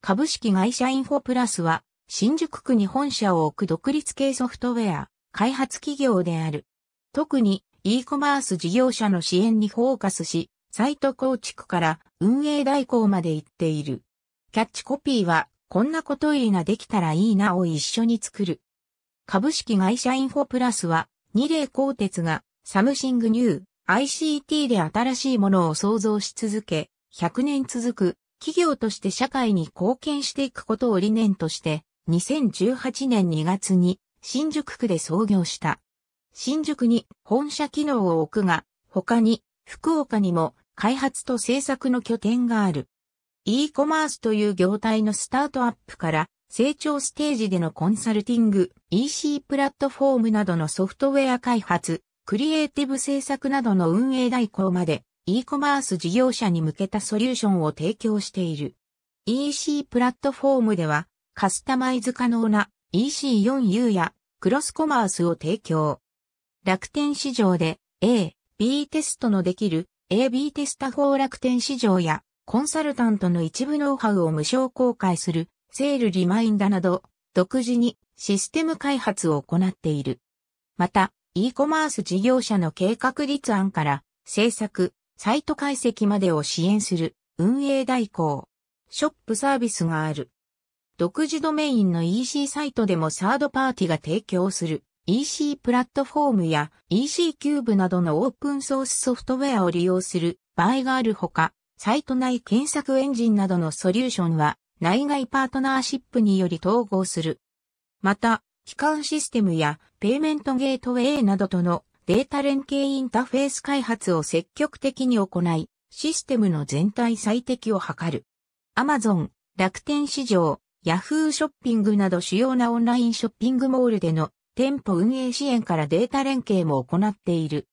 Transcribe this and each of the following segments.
株式会社インフォプラスは、新宿区に本社を置く独立系ソフトウェア、開発企業である。特に、e コマース事業者の支援にフォーカスし、サイト構築から運営代行まで行っている。キャッチコピーは、こんなこといいなできたらいいなを一緒に作る。株式会社インフォプラスは、二例鋼鉄が、サムシングニュー、ICT で新しいものを創造し続け、100年続く企業として社会に貢献していくことを理念として、2018年2月に新宿区で創業した。新宿に本社機能を置くが、他に福岡にも開発と制作の拠点がある。e コマースという業態のスタートアップから成長ステージでのコンサルティング、EC プラットフォームなどのソフトウェア開発、クリエイティブ制作などの運営代行まで e コマース事業者に向けたソリューションを提供している。EC プラットフォームではカスタマイズ可能な EC4U やクロスコマースを提供。楽天市場で A、B テストのできる AB テスタ法楽天市場やコンサルタントの一部ノウハウを無償公開するセールリマインダなど独自にシステム開発を行っている。また、e コマース事業者の計画立案から制作、サイト解析までを支援する運営代行、ショップサービスがある。独自ドメインの EC サイトでもサードパーティが提供する EC プラットフォームや EC キューブなどのオープンソースソフトウェアを利用する場合があるほか、サイト内検索エンジンなどのソリューションは内外パートナーシップにより統合する。また、機関システムやペイメントゲートウェイなどとのデータ連携インターフェース開発を積極的に行い、システムの全体最適を図る。Amazon、楽天市場、Yahoo ショッピングなど主要なオンラインショッピングモールでの店舗運営支援からデータ連携も行っている。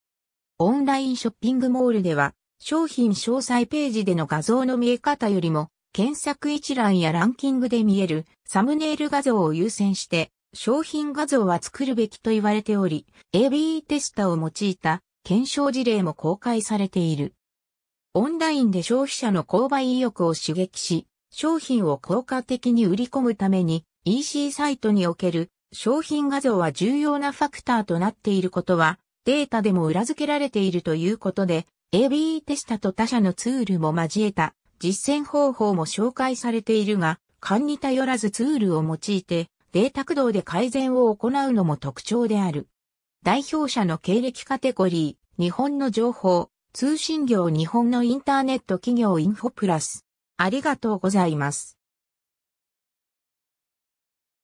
オンラインショッピングモールでは、商品詳細ページでの画像の見え方よりも、検索一覧やランキングで見えるサムネイル画像を優先して、商品画像は作るべきと言われており、AB テスタを用いた検証事例も公開されている。オンラインで消費者の購買意欲を刺激し、商品を効果的に売り込むために EC サイトにおける商品画像は重要なファクターとなっていることはデータでも裏付けられているということで AB テスタと他社のツールも交えた実践方法も紹介されているが、勘に頼らずツールを用いてデータ駆動で改善を行うのも特徴である。代表者の経歴カテゴリー、日本の情報、通信業日本のインターネット企業インフォプラス。ありがとうございます。